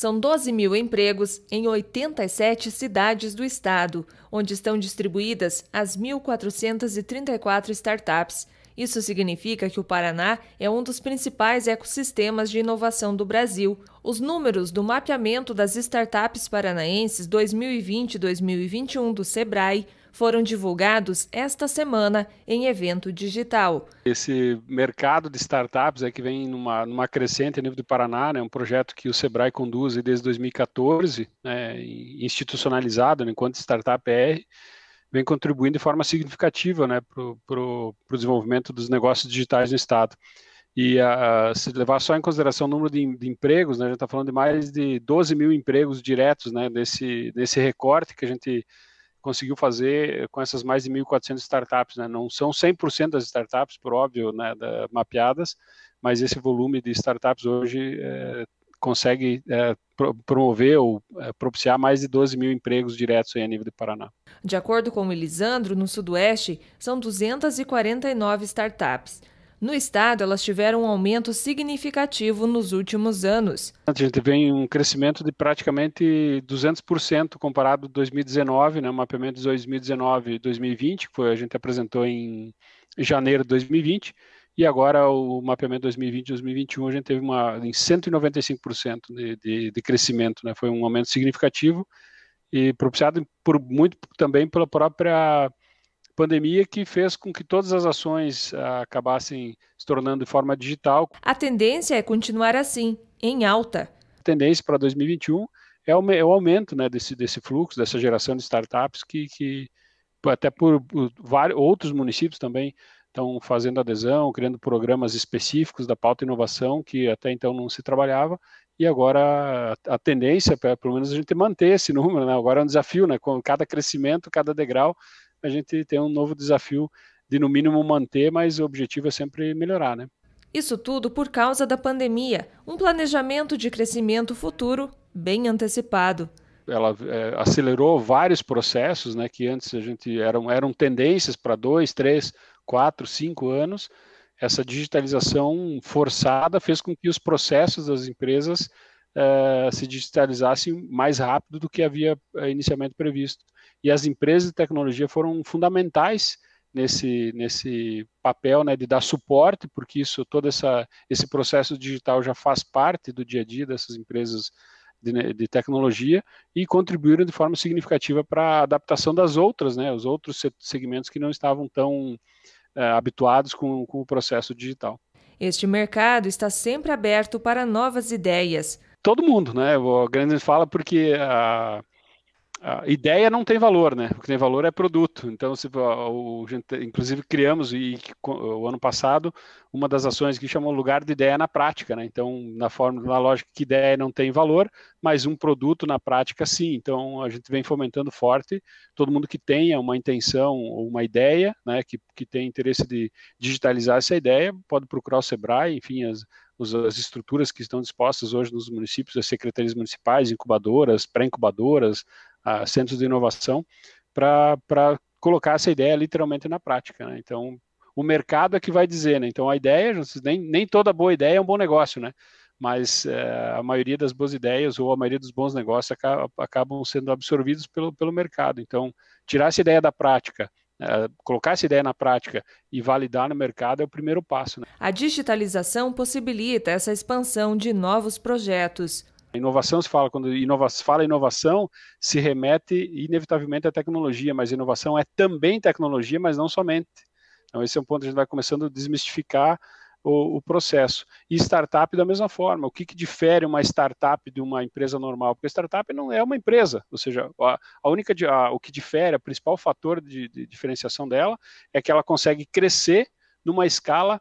São 12 mil empregos em 87 cidades do estado, onde estão distribuídas as 1.434 startups isso significa que o Paraná é um dos principais ecossistemas de inovação do Brasil. Os números do mapeamento das startups paranaenses 2020-2021 do Sebrae foram divulgados esta semana em evento digital. Esse mercado de startups é que vem numa, numa crescente a nível do Paraná, né, é um projeto que o Sebrae conduz desde 2014, né, institucionalizado né, enquanto startup R. É vem contribuindo de forma significativa né, para o desenvolvimento dos negócios digitais no Estado. E a, se levar só em consideração o número de, de empregos, né, a gente está falando de mais de 12 mil empregos diretos né, desse, desse recorte que a gente conseguiu fazer com essas mais de 1.400 startups. Né? Não são 100% das startups, por óbvio, né, da, mapeadas, mas esse volume de startups hoje é, consegue é, promover ou é, propiciar mais de 12 mil empregos diretos em nível do Paraná. De acordo com o Elisandro, no Sudoeste são 249 startups. No estado, elas tiveram um aumento significativo nos últimos anos. A gente vê um crescimento de praticamente 200% comparado 2019, né, o mapeamento de 2019 e 2020, que foi, a gente apresentou em janeiro de 2020 e agora o mapeamento 2020 2021 a gente teve uma em 195% de, de, de, crescimento, né? Foi um aumento significativo e propiciado por muito também pela própria pandemia que fez com que todas as ações ah, acabassem se tornando de forma digital. A tendência é continuar assim, em alta. A tendência para 2021 é o, é o aumento né, desse, desse fluxo, dessa geração de startups que, que até por, por vários outros municípios também estão fazendo adesão, criando programas específicos da pauta inovação, que até então não se trabalhava, e agora a tendência, pelo menos a gente manter esse número, né? agora é um desafio, né? com cada crescimento, cada degrau, a gente tem um novo desafio de no mínimo manter, mas o objetivo é sempre melhorar. Né? Isso tudo por causa da pandemia, um planejamento de crescimento futuro bem antecipado ela é, acelerou vários processos, né, que antes a gente eram, eram tendências para dois, três, quatro, cinco anos, essa digitalização forçada fez com que os processos das empresas uh, se digitalizassem mais rápido do que havia eh, inicialmente previsto. E as empresas de tecnologia foram fundamentais nesse, nesse papel né, de dar suporte, porque isso todo essa, esse processo digital já faz parte do dia a dia dessas empresas de, né, de tecnologia e contribuíram de forma significativa para a adaptação das outras, né, os outros segmentos que não estavam tão é, habituados com, com o processo digital. Este mercado está sempre aberto para novas ideias. Todo mundo, né? A grande fala porque a, a ideia não tem valor, né? O que tem valor é produto. Então, se, o, inclusive, criamos, e o ano passado, uma das ações que chamou lugar de ideia na prática, né? Então, na forma, na lógica que ideia não tem valor, mas um produto na prática sim. Então, a gente vem fomentando forte todo mundo que tenha uma intenção ou uma ideia, né? Que, que tem interesse de digitalizar essa ideia, pode procurar o Sebrae, enfim, as, as estruturas que estão dispostas hoje nos municípios, as secretarias municipais, incubadoras, pré-incubadoras, centros de inovação, para colocar essa ideia literalmente na prática. Né? Então, o mercado é que vai dizer, né? Então, a ideia, nem, nem toda boa ideia é um bom negócio, né? Mas eh, a maioria das boas ideias ou a maioria dos bons negócios acaba, acabam sendo absorvidos pelo, pelo mercado. Então, tirar essa ideia da prática eh, colocar essa ideia na prática e validar no mercado é o primeiro passo. Né? A digitalização possibilita essa expansão de novos projetos. Inovação se fala quando inova fala inovação se remete inevitavelmente à tecnologia, mas inovação é também tecnologia, mas não somente. Então esse é um ponto que a gente vai começando a desmistificar o, o, processo. E startup da mesma forma. O que, que difere uma startup de uma empresa normal? Porque startup não é uma empresa, ou seja, a, a única a, o que difere, o principal fator de, de diferenciação dela é que ela consegue crescer numa escala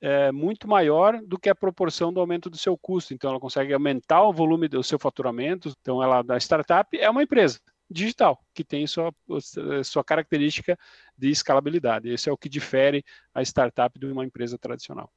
é, muito maior do que a proporção do aumento do seu custo. Então, ela consegue aumentar o volume do seu faturamento. Então, ela é da startup é uma empresa digital que tem sua, sua característica de escalabilidade. Esse é o que difere a startup de uma empresa tradicional.